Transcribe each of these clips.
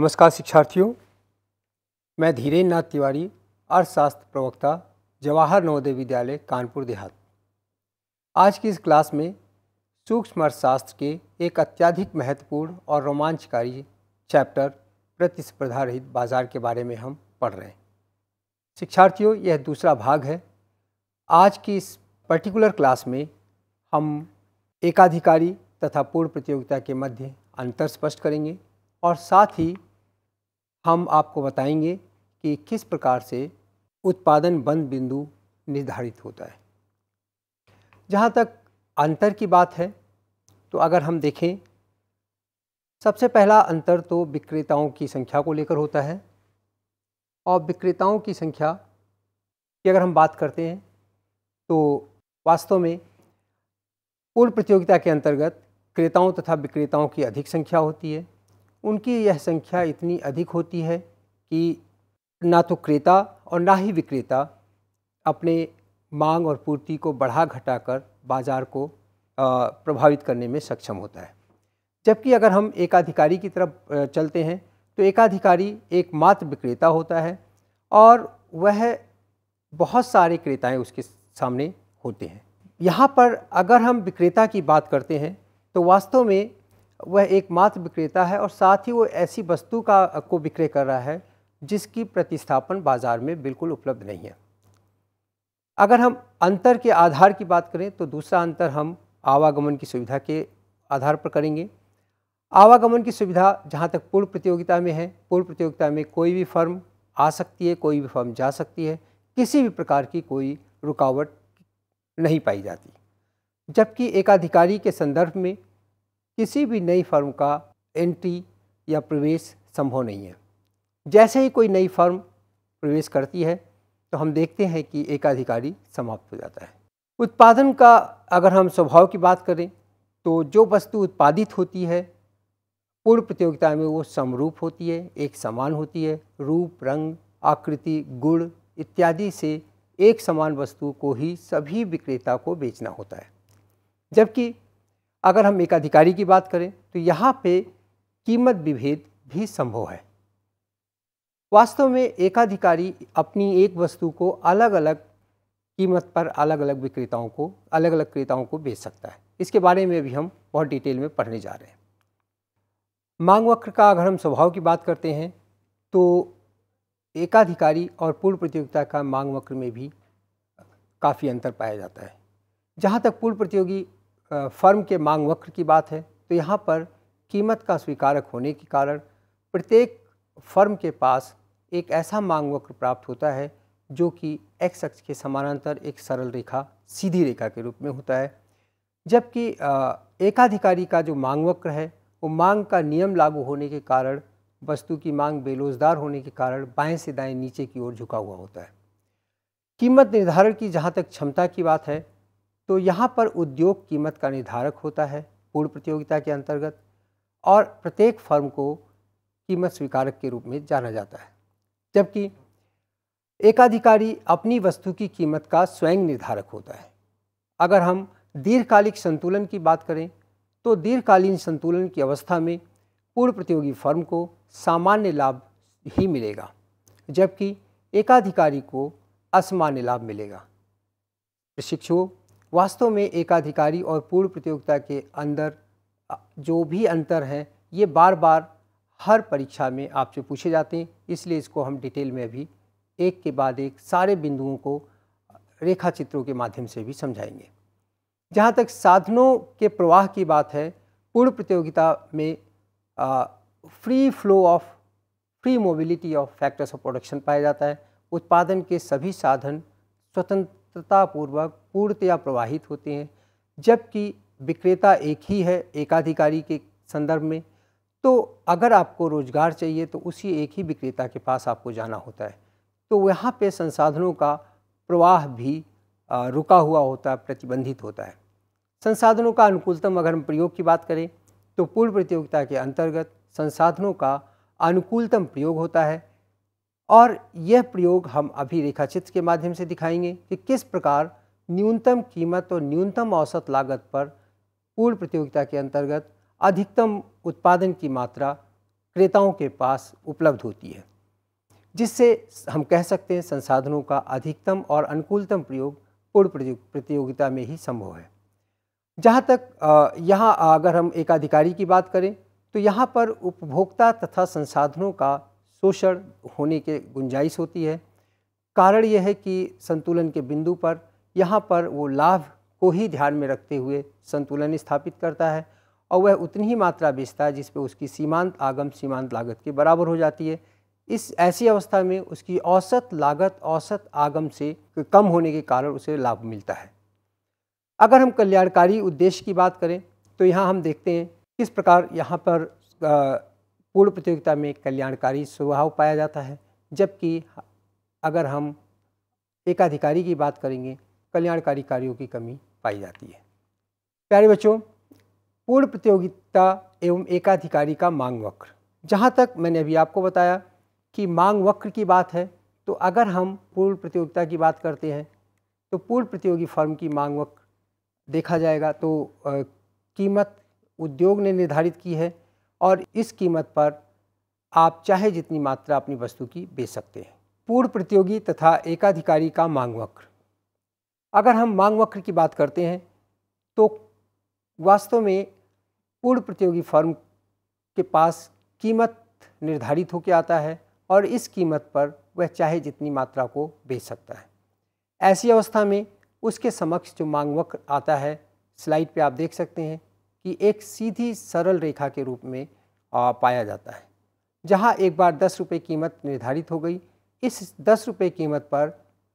नमस्कार शिक्षार्थियों मैं धीरेन्द्र नाथ तिवारी अर्थशास्त्र प्रवक्ता जवाहर नवोदय विद्यालय कानपुर देहात आज की इस क्लास में सूक्ष्म अर्थशास्त्र के एक अत्याधिक महत्वपूर्ण और रोमांचकारी चैप्टर प्रतिस्पर्धा रहित बाजार के बारे में हम पढ़ रहे हैं शिक्षार्थियों यह दूसरा भाग है आज की इस पर्टिकुलर क्लास में हम एकाधिकारी तथा पूर्ण प्रतियोगिता के मध्य अंतर स्पष्ट करेंगे और साथ ही हम आपको बताएंगे कि किस प्रकार से उत्पादन बंद बिंदु निर्धारित होता है जहाँ तक अंतर की बात है तो अगर हम देखें सबसे पहला अंतर तो विक्रेताओं की संख्या को लेकर होता है और विक्रेताओं की संख्या की अगर हम बात करते हैं तो वास्तव में पूर्ण प्रतियोगिता के अंतर्गत क्रेताओं तथा विक्रेताओं की अधिक संख्या होती है उनकी यह संख्या इतनी अधिक होती है कि ना तो क्रेता और ना ही विक्रेता अपने मांग और पूर्ति को बढ़ा घटाकर बाज़ार को प्रभावित करने में सक्षम होता है जबकि अगर हम एकाधिकारी की तरफ चलते हैं तो एकाधिकारी एकमात्र विक्रेता होता है और वह बहुत सारे क्रेताएं उसके सामने होते हैं यहाँ पर अगर हम विक्रेता की बात करते हैं तो वास्तव में वह एकमात्र विक्रेता है और साथ ही वो ऐसी वस्तु का को विक्रय कर रहा है जिसकी प्रतिस्थापन बाज़ार में बिल्कुल उपलब्ध नहीं है अगर हम अंतर के आधार की बात करें तो दूसरा अंतर हम आवागमन की सुविधा के आधार पर करेंगे आवागमन की सुविधा जहाँ तक पूर्व प्रतियोगिता में है पूर्व प्रतियोगिता में कोई भी फर्म आ सकती है कोई भी फर्म जा सकती है किसी भी प्रकार की कोई रुकावट नहीं पाई जाती जबकि एकाधिकारी के संदर्भ में किसी भी नई फर्म का एंट्री या प्रवेश संभव नहीं है जैसे ही कोई नई फर्म प्रवेश करती है तो हम देखते हैं कि एकाधिकारी समाप्त हो जाता है उत्पादन का अगर हम स्वभाव की बात करें तो जो वस्तु उत्पादित होती है पूर्व प्रतियोगिता में वो समरूप होती है एक समान होती है रूप रंग आकृति गुण इत्यादि से एक समान वस्तु को ही सभी विक्रेता को बेचना होता है जबकि अगर हम एकाधिकारी की बात करें तो यहाँ पे कीमत विभेद भी संभव है वास्तव में एकाधिकारी अपनी एक वस्तु को अलग अलग कीमत पर अलग अलग विक्रेताओं को अलग अलग क्रेताओं को बेच सकता है इसके बारे में भी हम बहुत डिटेल में पढ़ने जा रहे हैं मांग वक्र का अगर हम स्वभाव की बात करते हैं तो एकाधिकारी और पूर्व प्रतियोगिता का मांग वक्र में भी काफ़ी अंतर पाया जाता है जहाँ तक पूर्व प्रतियोगी फर्म के मांग वक्र की बात है तो यहाँ पर कीमत का स्वीकारक होने के कारण प्रत्येक फर्म के पास एक ऐसा मांग वक्र प्राप्त होता है जो कि एक्स अक्ष के समानांतर एक सरल रेखा सीधी रेखा के रूप में होता है जबकि एकाधिकारी का जो मांग वक्र है वो मांग का नियम लागू होने के कारण वस्तु की मांग बेरोजगार होने के कारण बाएं से दाएं नीचे की ओर झुका हुआ होता है कीमत निर्धारण की जहाँ तक क्षमता की बात है तो यहाँ पर उद्योग कीमत का निर्धारक होता है पूर्ण प्रतियोगिता के अंतर्गत और प्रत्येक फर्म को कीमत स्वीकारक के रूप में जाना जाता है जबकि एकाधिकारी अपनी वस्तु की कीमत का स्वयं निर्धारक होता है अगर हम दीर्घकालिक संतुलन की बात करें तो दीर्घकालीन संतुलन की अवस्था में पूर्ण प्रतियोगी फर्म को सामान्य लाभ ही मिलेगा जबकि एकाधिकारी को असामान्य लाभ मिलेगा प्रशिक्षुओं वास्तव में एकाधिकारी और पूर्व प्रतियोगिता के अंदर जो भी अंतर हैं ये बार बार हर परीक्षा में आपसे पूछे जाते हैं इसलिए इसको हम डिटेल में अभी एक के बाद एक सारे बिंदुओं को रेखा चित्रों के माध्यम से भी समझाएंगे जहाँ तक साधनों के प्रवाह की बात है पूर्ण प्रतियोगिता में आ, free flow of free mobility of factors of production पाया जाता है उत्पादन के सभी साधन स्वतंत्र स्वतंत्रतापूर्वक पूर्णतया प्रवाहित होते हैं जबकि विक्रेता एक ही है एकाधिकारी के संदर्भ में तो अगर आपको रोज़गार चाहिए तो उसी एक ही विक्रेता के पास आपको जाना होता है तो यहाँ पे संसाधनों का प्रवाह भी रुका हुआ होता है प्रतिबंधित होता है संसाधनों का अनुकूलतम अगर हम प्रयोग की बात करें तो पूर्व प्रतियोगिता के अंतर्गत संसाधनों का अनुकूलतम प्रयोग होता है और यह प्रयोग हम अभी रेखाचित्र के माध्यम से दिखाएंगे कि किस प्रकार न्यूनतम कीमत और न्यूनतम औसत लागत पर पूर्ण प्रतियोगिता के अंतर्गत अधिकतम उत्पादन की मात्रा क्रेताओं के पास उपलब्ध होती है जिससे हम कह सकते हैं संसाधनों का अधिकतम और अनुकूलतम प्रयोग पूर्ण प्रतियोगिता में ही संभव है जहाँ तक यहाँ अगर हम एकाधिकारी की बात करें तो यहाँ पर उपभोक्ता तथा संसाधनों का शोषण होने के गुंजाइश होती है कारण यह है कि संतुलन के बिंदु पर यहाँ पर वो लाभ को ही ध्यान में रखते हुए संतुलन स्थापित करता है और वह उतनी ही मात्रा बेचता है जिस पर उसकी सीमांत आगम सीमांत लागत के बराबर हो जाती है इस ऐसी अवस्था में उसकी औसत लागत औसत आगम से कम होने के कारण उसे लाभ मिलता है अगर हम कल्याणकारी उद्देश्य की बात करें तो यहाँ हम देखते हैं किस प्रकार यहाँ पर पूर्ण प्रतियोगिता में कल्याणकारी स्वभाव पाया जाता है जबकि अगर हम एकाधिकारी की बात करेंगे कल्याणकारी कार्यों की कमी पाई जाती है प्यारे बच्चों पूर्ण प्रतियोगिता एवं एकाधिकारी का मांग वक्र जहाँ तक मैंने अभी आपको बताया कि मांग वक्र की बात है तो अगर हम पूर्ण प्रतियोगिता की बात करते हैं तो पूर्ण प्रतियोगी फर्म की मांग वक्र देखा जाएगा तो आ, कीमत उद्योग ने निर्धारित की है और इस कीमत पर आप चाहे जितनी मात्रा अपनी वस्तु की बेच सकते हैं पूर्ण प्रतियोगी तथा एकाधिकारी का मांग वक्र अगर हम मांग वक्र की बात करते हैं तो वास्तव में पूर्ण प्रतियोगी फर्म के पास कीमत निर्धारित होकर आता है और इस कीमत पर वह चाहे जितनी मात्रा को बेच सकता है ऐसी अवस्था में उसके समक्ष जो मांग वक्र आता है स्लाइड पे आप देख सकते हैं कि एक सीधी सरल रेखा के रूप में आ, पाया जाता है जहां एक बार दस रुपये कीमत निर्धारित हो गई इस दस रुपये कीमत पर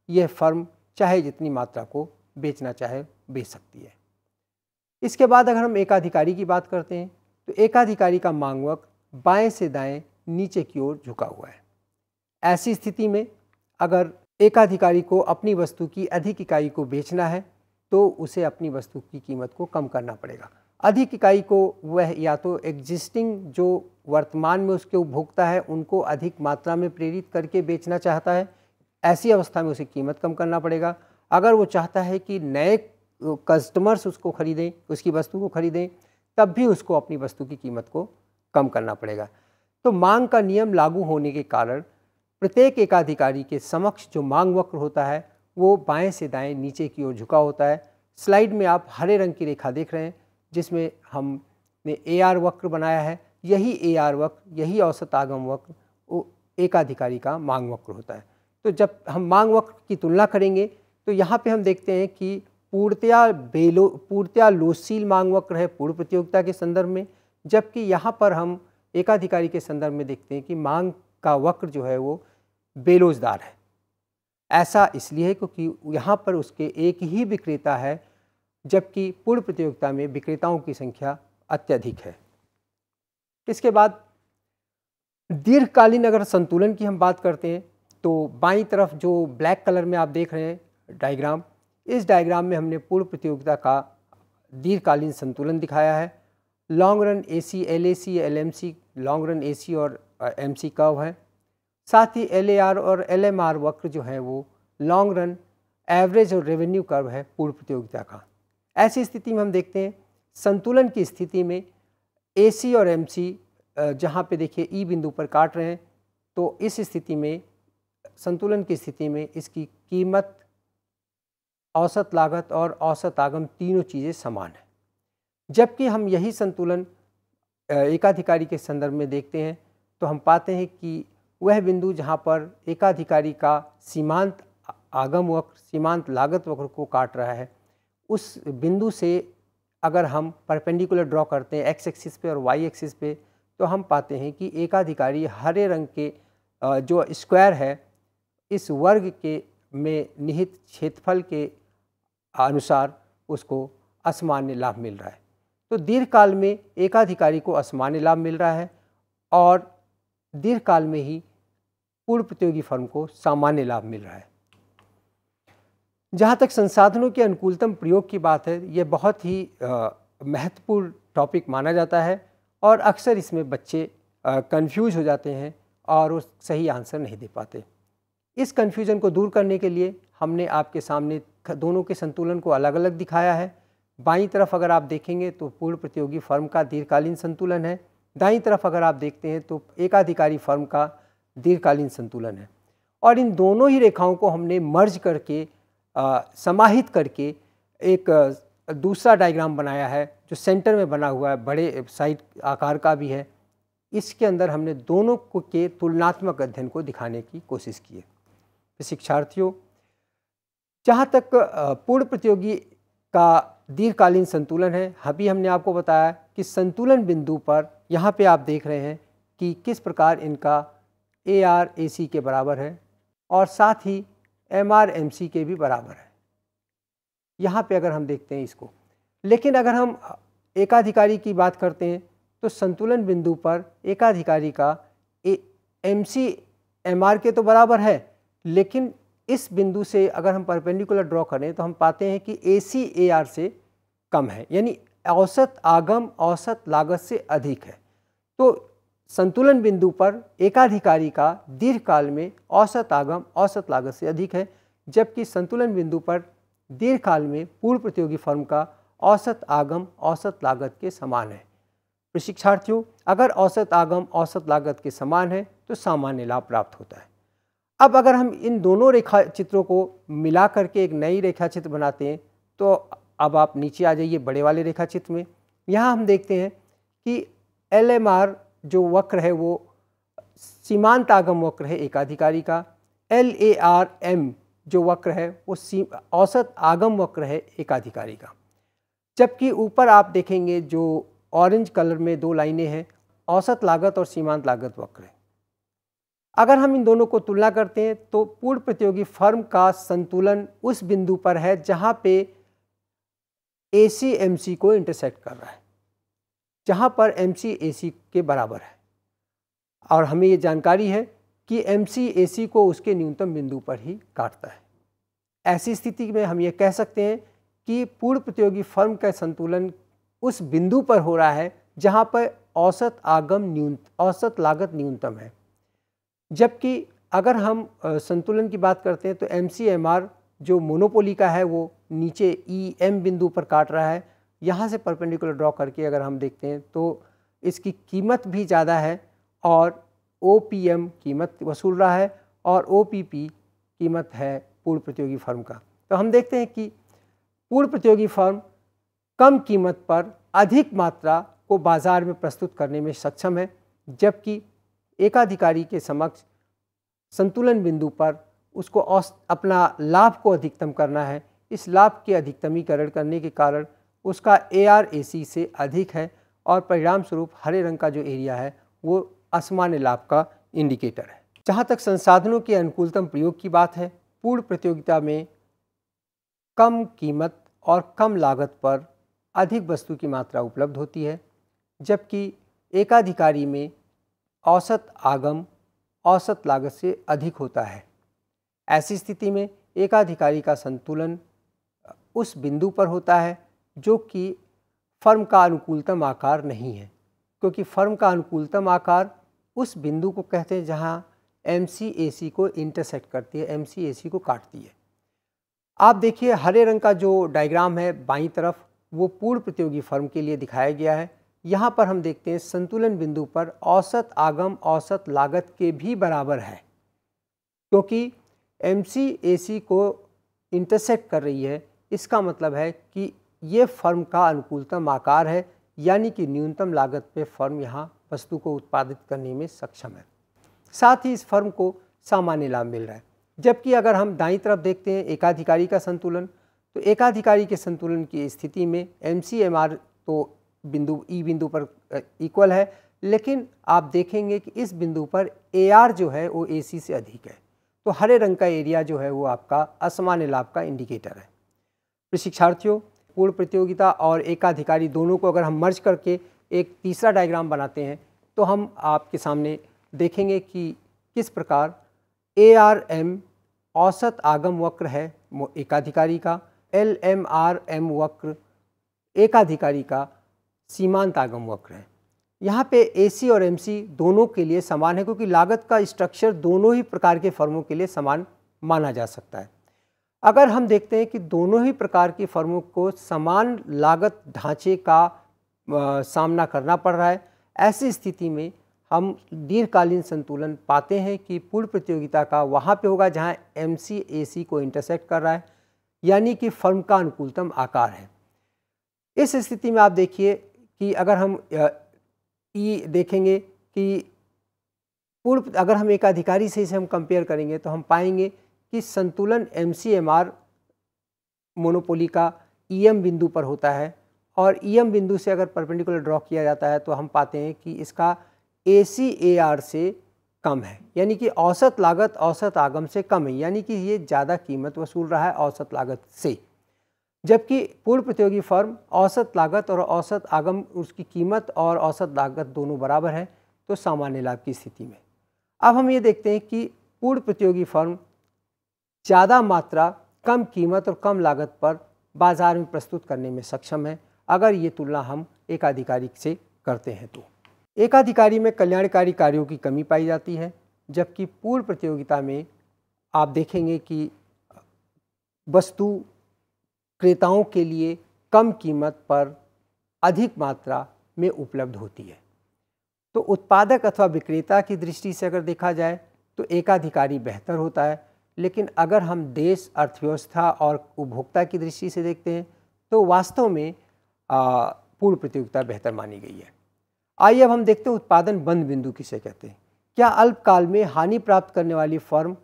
यह फर्म चाहे जितनी मात्रा को बेचना चाहे बेच सकती है इसके बाद अगर हम एकाधिकारी की बात करते हैं तो एकाधिकारी का मांगवक बाएं से दाएं नीचे की ओर झुका हुआ है ऐसी स्थिति में अगर एकाधिकारी को अपनी वस्तु की अधिक इकाई को बेचना है तो उसे अपनी वस्तु की कीमत को कम करना पड़ेगा अधिक इकाई को वह या तो एग्जिस्टिंग जो वर्तमान में उसके उपभोक्ता है उनको अधिक मात्रा में प्रेरित करके बेचना चाहता है ऐसी अवस्था में उसे कीमत कम करना पड़ेगा अगर वो चाहता है कि नए कस्टमर्स उसको ख़रीदें उसकी वस्तु को ख़रीदें तब भी उसको अपनी वस्तु की कीमत को कम करना पड़ेगा तो मांग का नियम लागू होने के कारण प्रत्येक एकाधिकारी के समक्ष जो मांग वक्र होता है वो बाएं से दाएं नीचे की ओर झुका होता है स्लाइड में आप हरे रंग की रेखा देख रहे हैं जिसमें हमने ए आर वक्र बनाया है यही ए आर वक्र यही औसत आगम वक्र वो एकाधिकारी का मांग वक्र होता है तो जब हम मांग वक्र की तुलना करेंगे तो यहाँ पे हम देखते हैं कि पूर्णतया बेलो पूर्तया लोसील मांग वक्र है पूर्व प्रतियोगिता के संदर्भ में जबकि यहाँ पर हम एकाधिकारी के संदर्भ में देखते हैं कि मांग का वक्र जो है वो बेलोजदार है ऐसा इसलिए क्योंकि यहाँ पर उसके एक ही विक्रेता है जबकि पूर्ण प्रतियोगिता में विक्रेताओं की संख्या अत्यधिक है इसके बाद दीर्घकालीन अगर संतुलन की हम बात करते हैं तो बाई तरफ जो ब्लैक कलर में आप देख रहे हैं डायग्राम इस डायग्राम में हमने पूर्ण प्रतियोगिता का दीर्घकालीन संतुलन दिखाया है long run A C L A C L M C long run A C और एम सी कर्व है साथ ही एल ए आर और एल एम आर वक्र जो है वो लॉन्ग रन एवरेज और रेवेन्यू कर्व है पूर्व प्रतियोगिता का ऐसी स्थिति में हम देखते हैं संतुलन की स्थिति में ए सी और एम सी जहाँ पर देखिए ई e बिंदु पर काट रहे हैं तो इस स्थिति में संतुलन की स्थिति में इसकी कीमत औसत लागत और औसत आगम तीनों चीज़ें समान हैं जबकि हम यही संतुलन एकाधिकारी के संदर्भ में देखते हैं तो हम पाते हैं कि वह बिंदु जहाँ पर एकाधिकारी का सीमांत आगम वक्र सीमांत लागत वक्र को काट रहा है उस बिंदु से अगर हम परपेंडिकुलर ड्रॉ करते हैं एक्स एक्सिस पे और वाई एक्सिस पे तो हम पाते हैं कि एकाधिकारी हरे रंग के जो स्क्वायर है इस वर्ग के में निहित क्षेत्रफल के अनुसार उसको असमान्य लाभ मिल रहा है तो दीर्घकाल में एकाधिकारी को असमान्य लाभ मिल रहा है और दीर्घकाल में ही पूर्व प्रतियोगी फर्म को सामान्य लाभ मिल रहा है जहाँ तक संसाधनों के अनुकूलतम प्रयोग की बात है ये बहुत ही महत्वपूर्ण टॉपिक माना जाता है और अक्सर इसमें बच्चे कंफ्यूज हो जाते हैं और वो सही आंसर नहीं दे पाते इस कन्फ्यूज़न को दूर करने के लिए हमने आपके सामने दोनों के संतुलन को अलग अलग दिखाया है बाईं तरफ अगर आप देखेंगे तो पूर्ण प्रतियोगी फर्म का दीर्घकालीन संतुलन है दाईं तरफ अगर आप देखते हैं तो एकाधिकारी फर्म का दीर्घकालीन संतुलन है और इन दोनों ही रेखाओं को हमने मर्ज करके समाहित करके एक दूसरा डायग्राम बनाया है जो सेंटर में बना हुआ है बड़े साइड आकार का भी है इसके अंदर हमने दोनों को के तुलनात्मक अध्ययन को दिखाने की कोशिश की है शिक्षार्थियों जहाँ तक पूर्ण प्रतियोगी का दीर्घकालीन संतुलन है अभी हमने आपको बताया कि संतुलन बिंदु पर यहाँ पे आप देख रहे हैं कि किस प्रकार इनका ए आर ए सी के बराबर है और साथ ही एम आर एम सी के भी बराबर है यहाँ पे अगर हम देखते हैं इसको लेकिन अगर हम एकाधिकारी की बात करते हैं तो संतुलन बिंदु पर एकाधिकारी का एम सी एम आर के तो बराबर है लेकिन इस बिंदु से अगर हम परपेंडिकुलर ड्रॉ करें तो हम पाते हैं कि ए सी ए आर से कम है यानी औसत आगम औसत लागत से अधिक है तो संतुलन बिंदु पर एकाधिकारी का दीर्घकाल में औसत आगम औसत लागत से अधिक है जबकि संतुलन बिंदु पर दीर्घकाल में पूर्व प्रतियोगी फर्म का औसत आगम औसत लागत के समान है प्रशिक्षार्थियों अगर औसत आगम औसत लागत के समान है तो सामान्य लाभ प्राप्त होता है अब अगर हम इन दोनों रेखा चित्रों को मिला करके एक नई रेखा चित्र बनाते हैं तो अब आप नीचे आ जाइए बड़े वाले रेखा चित्र में यहाँ हम देखते हैं कि एल एम आर जो वक्र है वो सीमांत आगम वक्र है एकाधिकारी का एल ए आर एम जो वक्र है वो सी औसत आगम वक्र है एकाधिकारी का जबकि ऊपर आप देखेंगे जो ऑरेंज कलर में दो लाइनें हैं औसत लागत और सीमांत लागत वक्र है अगर हम इन दोनों को तुलना करते हैं तो पूर्ण प्रतियोगी फर्म का संतुलन उस बिंदु पर है जहाँ पे ए को इंटरसेक्ट कर रहा है जहाँ पर एम के बराबर है और हमें ये जानकारी है कि एम को उसके न्यूनतम बिंदु पर ही काटता है ऐसी स्थिति में हम ये कह सकते हैं कि पूर्व प्रतियोगी फर्म का संतुलन उस बिंदु पर हो रहा है जहाँ पर औसत आगम न्यून औसत लागत न्यूनतम है जबकि अगर हम संतुलन की बात करते हैं तो एम जो मोनोपोली का है वो नीचे ई e एम बिंदु पर काट रहा है यहाँ से परपेंडिकुलर ड्रॉ करके अगर हम देखते हैं तो इसकी कीमत भी ज़्यादा है और ओ कीमत वसूल रहा है और ओ कीमत है पूर्ण प्रतियोगी फर्म का तो हम देखते हैं कि पूर्ण प्रतियोगी फर्म कम कीमत पर अधिक मात्रा को बाज़ार में प्रस्तुत करने में सक्षम है जबकि एकाधिकारी के समक्ष संतुलन बिंदु पर उसको अपना लाभ को अधिकतम करना है इस लाभ के अधिकतमीकरण करने के कारण उसका ए से अधिक है और परिणाम स्वरूप हरे रंग का जो एरिया है वो असमान्य लाभ का इंडिकेटर है जहाँ तक संसाधनों के अनुकूलतम प्रयोग की बात है पूर्ण प्रतियोगिता में कम कीमत और कम लागत पर अधिक वस्तु की मात्रा उपलब्ध होती है जबकि एकाधिकारी में औसत आगम औसत लागत से अधिक होता है ऐसी स्थिति में एकाधिकारी का संतुलन उस बिंदु पर होता है जो कि फर्म का अनुकूलतम आकार नहीं है क्योंकि फर्म का अनुकूलतम आकार उस बिंदु को कहते हैं जहाँ एम को इंटरसेक्ट करती है एम को काटती है आप देखिए हरे रंग का जो डायग्राम है बाई तरफ वो पूर्ण प्रतियोगी फर्म के लिए दिखाया गया है यहाँ पर हम देखते हैं संतुलन बिंदु पर औसत आगम औसत लागत के भी बराबर है क्योंकि एम सी को इंटरसेक्ट कर रही है इसका मतलब है कि ये फर्म का अनुकूलतम आकार है यानी कि न्यूनतम लागत पे फर्म यहाँ वस्तु को उत्पादित करने में सक्षम है साथ ही इस फर्म को सामान्य लाभ मिल रहा है जबकि अगर हम दाई तरफ देखते हैं एकाधिकारी का संतुलन तो एकाधिकारी के संतुलन की स्थिति में एम तो बिंदु ई बिंदु पर इक्वल है लेकिन आप देखेंगे कि इस बिंदु पर ए जो है वो ए से अधिक है तो हरे रंग का एरिया जो है वो आपका असामान्य लाभ का इंडिकेटर है प्रशिक्षार्थियों पूर्ण प्रतियोगिता और एकाधिकारी दोनों को अगर हम मर्ज करके एक तीसरा डायग्राम बनाते हैं तो हम आपके सामने देखेंगे कि किस प्रकार ए आर एम औसत आगम वक्र है एकाधिकारी का एल एम आर एम वक्र एकाधिकारी का सीमांत आगम वक्र है यहाँ पे एसी और एमसी दोनों के लिए समान है क्योंकि लागत का स्ट्रक्चर दोनों ही प्रकार के फर्मों के लिए समान माना जा सकता है अगर हम देखते हैं कि दोनों ही प्रकार की फर्मों को समान लागत ढांचे का आ, सामना करना पड़ रहा है ऐसी स्थिति में हम दीर्घकालीन संतुलन पाते हैं कि पूर्ण प्रतियोगिता का वहाँ पे होगा जहाँ एम को इंटरसेक्ट कर रहा है यानी कि फर्म का अनुकूलतम आकार है इस स्थिति में आप देखिए कि अगर हम ई देखेंगे कि पूर्व अगर हम एक अधिकारी से इसे हम कंपेयर करेंगे तो हम पाएंगे कि संतुलन M C M R monopoly का ई e एम बिंदु पर होता है और ई e एम बिंदु से अगर परपेंडिकुलर ड्रॉ किया जाता है तो हम पाते हैं कि इसका ए सी ए आर से कम है यानी कि औसत लागत औसत आगम से कम है यानी कि ये ज़्यादा कीमत वसूल रहा है औसत लागत से जबकि पूर्ण प्रतियोगी फर्म औसत लागत और औसत आगम उसकी कीमत और औसत लागत दोनों बराबर है तो सामान्य लाभ की स्थिति में अब हम ये देखते हैं कि पूर्ण प्रतियोगी फर्म ज़्यादा मात्रा कम कीमत और कम लागत पर बाज़ार में प्रस्तुत करने में सक्षम है अगर ये तुलना हम एकाधिकारी से करते हैं तो एकाधिकारी में कल्याणकारी कार्यों की कमी पाई जाती है जबकि पूर्व प्रतियोगिता में आप देखेंगे कि वस्तु क्रेताओं के लिए कम कीमत पर अधिक मात्रा में उपलब्ध होती है तो उत्पादक अथवा विक्रेता की दृष्टि से अगर देखा जाए तो एकाधिकारी बेहतर होता है लेकिन अगर हम देश अर्थव्यवस्था और उपभोक्ता की दृष्टि से देखते हैं तो वास्तव में पूर्व प्रतियोगिता बेहतर मानी गई है आइए अब हम देखते हैं उत्पादन बंद बिंदु किसे कहते हैं क्या अल्पकाल में हानि प्राप्त करने वाली फर्म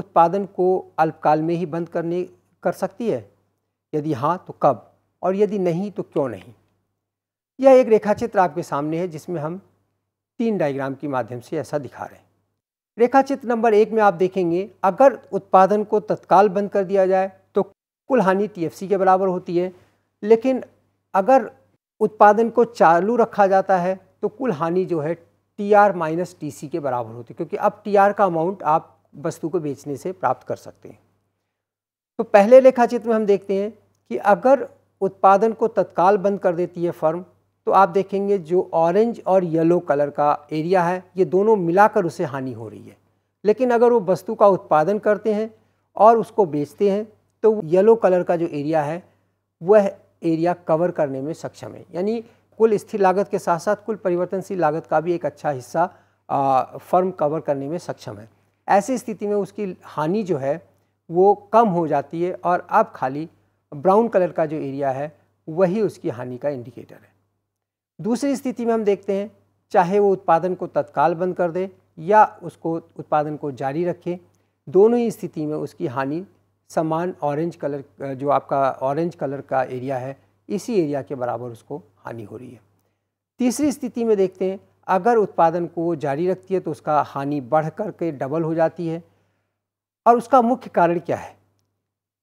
उत्पादन को अल्पकाल में ही बंद करने कर सकती है यदि हाँ तो कब और यदि नहीं तो क्यों नहीं यह एक रेखाचित्र आपके सामने है जिसमें हम तीन डायग्राम के माध्यम से ऐसा दिखा रहे हैं रेखाचित्र नंबर एक में आप देखेंगे अगर उत्पादन को तत्काल बंद कर दिया जाए तो कुल हानि टीएफसी के बराबर होती है लेकिन अगर उत्पादन को चालू रखा जाता है तो कुल हानि जो है T R minus T C के बराबर होती है क्योंकि अब टी आर का अमाउंट आप वस्तु को बेचने से प्राप्त कर सकते हैं तो पहले रेखाचित्र में हम देखते हैं कि अगर उत्पादन को तत्काल बंद कर देती है फर्म तो आप देखेंगे जो ऑरेंज और येलो कलर का एरिया है ये दोनों मिलाकर उसे हानि हो रही है लेकिन अगर वो वस्तु का उत्पादन करते हैं और उसको बेचते हैं तो येलो कलर का जो एरिया है वह एरिया कवर करने में सक्षम है यानी कुल स्थिर लागत के साथ साथ कुल परिवर्तनशील लागत का भी एक अच्छा हिस्सा आ, फर्म कवर करने में सक्षम है ऐसी स्थिति में उसकी हानि जो है वो कम हो जाती है और अब खाली ब्राउन कलर का जो एरिया है वही उसकी हानि का इंडिकेटर है दूसरी स्थिति में हम देखते हैं चाहे वो उत्पादन को तत्काल बंद कर दे या उसको उत्पादन को जारी रखे दोनों ही स्थिति में उसकी हानि समान ऑरेंज कलर जो आपका ऑरेंज कलर का एरिया है इसी एरिया के बराबर उसको हानि हो रही है तीसरी स्थिति में देखते हैं अगर उत्पादन को जारी रखती है तो उसका हानि बढ़ कर के डबल हो जाती है और उसका मुख्य कारण क्या है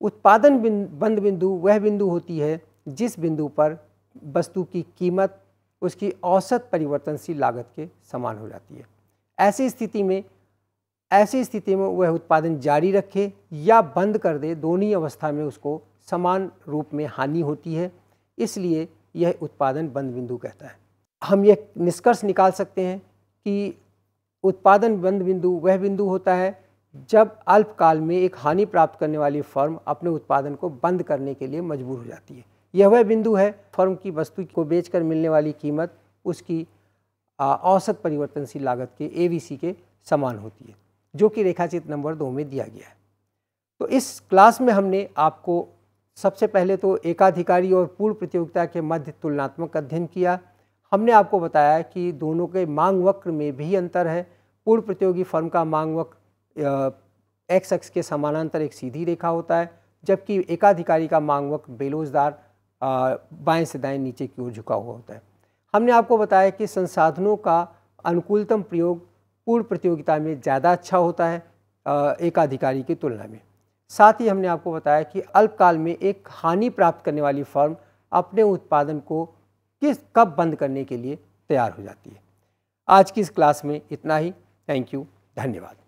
उत्पादन बंद बिंदु वह बिंदु होती है जिस बिंदु पर वस्तु की कीमत उसकी औसत परिवर्तनशील लागत के समान हो जाती है ऐसी स्थिति में ऐसी स्थिति में वह उत्पादन जारी रखे या बंद कर दे दोनों ही अवस्था में उसको समान रूप में हानि होती है इसलिए यह उत्पादन बंद बिंदु कहता है हम यह निष्कर्ष निकाल सकते हैं कि उत्पादन बंद बिंदु वह बिंदु होता है जब अल्पकाल में एक हानि प्राप्त करने वाली फर्म अपने उत्पादन को बंद करने के लिए मजबूर हो जाती है यह वह बिंदु है फर्म की वस्तु को बेचकर मिलने वाली कीमत उसकी औसत परिवर्तनशील लागत के ए के समान होती है जो कि रेखाचित्र नंबर दो में दिया गया है तो इस क्लास में हमने आपको सबसे पहले तो एकाधिकारी और पूर्व प्रतियोगिता के मध्य तुलनात्मक अध्ययन किया हमने आपको बताया कि दोनों के मांग वक्र में भी अंतर है पूर्व प्रतियोगी फर्म का मांग वक्र एक्स एक्स के समानांतर एक सीधी रेखा होता है जबकि एकाधिकारी का मांग वक्र बेलोजदार बाएं से दाएं नीचे की ओर झुका हुआ होता है हमने आपको बताया कि संसाधनों का अनुकूलतम प्रयोग पूर्व प्रतियोगिता में ज़्यादा अच्छा होता है एकाधिकारी की तुलना में साथ ही हमने आपको बताया कि अल्पकाल में एक हानि प्राप्त करने वाली फर्म अपने उत्पादन को किस कब बंद करने के लिए तैयार हो जाती है आज की इस क्लास में इतना ही थैंक यू धन्यवाद